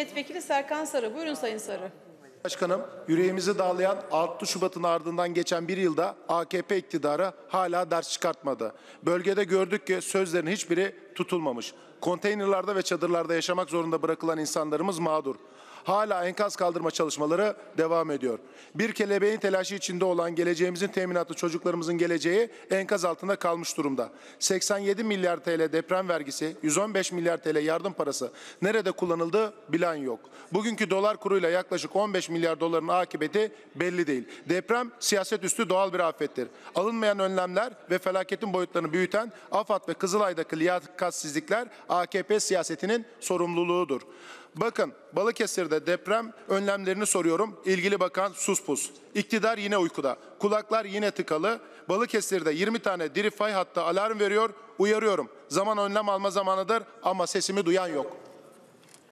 Milletvekili Serkan Sarı. Buyurun Sayın Sarı. Başkanım, yüreğimizi dağlayan 6 Şubat'ın ardından geçen bir yılda AKP iktidarı hala ders çıkartmadı. Bölgede gördük ki sözlerin hiçbiri tutulmamış. Konteynerlarda ve çadırlarda yaşamak zorunda bırakılan insanlarımız mağdur hala enkaz kaldırma çalışmaları devam ediyor. Bir kelebeğin telaşı içinde olan geleceğimizin teminatı çocuklarımızın geleceği enkaz altında kalmış durumda. 87 milyar TL deprem vergisi, 115 milyar TL yardım parası nerede kullanıldı bilen yok. Bugünkü dolar kuruyla yaklaşık 15 milyar doların akıbeti belli değil. Deprem siyaset üstü doğal bir afettir. Alınmayan önlemler ve felaketin boyutlarını büyüten AFAD ve Kızılay'daki liyakatsizlikler AKP siyasetinin sorumluluğudur. Bakın Balıkesir'de deprem önlemlerini soruyorum. İlgili bakan suspus. İktidar yine uykuda. Kulaklar yine tıkalı. Balıkesir'de 20 tane diri fay hatta alarm veriyor. Uyarıyorum. Zaman önlem alma zamanıdır ama sesimi duyan yok.